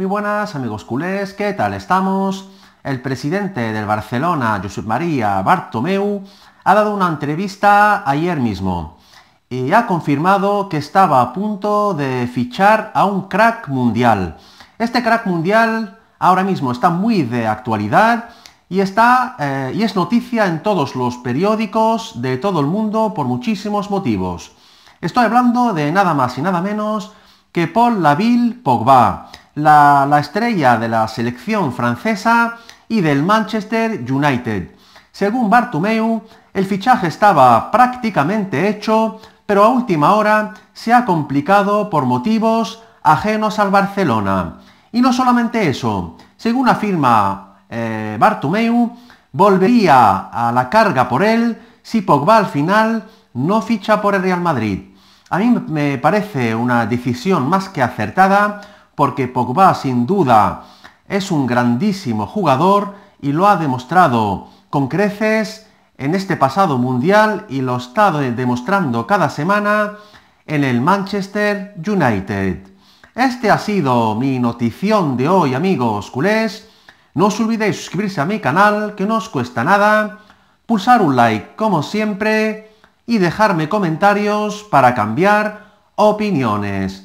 Muy buenas amigos culés, ¿qué tal estamos? El presidente del Barcelona, Josep María Bartomeu, ha dado una entrevista ayer mismo y ha confirmado que estaba a punto de fichar a un crack mundial. Este crack mundial ahora mismo está muy de actualidad y, está, eh, y es noticia en todos los periódicos de todo el mundo por muchísimos motivos. Estoy hablando de nada más y nada menos que Paul Laville Pogba, la, estrella de la selección francesa y del Manchester United. Según Bartomeu, el fichaje estaba prácticamente hecho, pero a última hora se ha complicado por motivos ajenos al Barcelona. Y no solamente eso, según afirma eh, Bartomeu, volvería a la carga por él si Pogba al final no ficha por el Real Madrid. A mí me parece una decisión más que acertada porque Pogba sin duda es un grandísimo jugador y lo ha demostrado con creces en este pasado mundial y lo está demostrando cada semana en el Manchester United. Este ha sido mi notición de hoy amigos culés. No os olvidéis suscribirse a mi canal que no os cuesta nada, pulsar un like como siempre y dejarme comentarios para cambiar opiniones.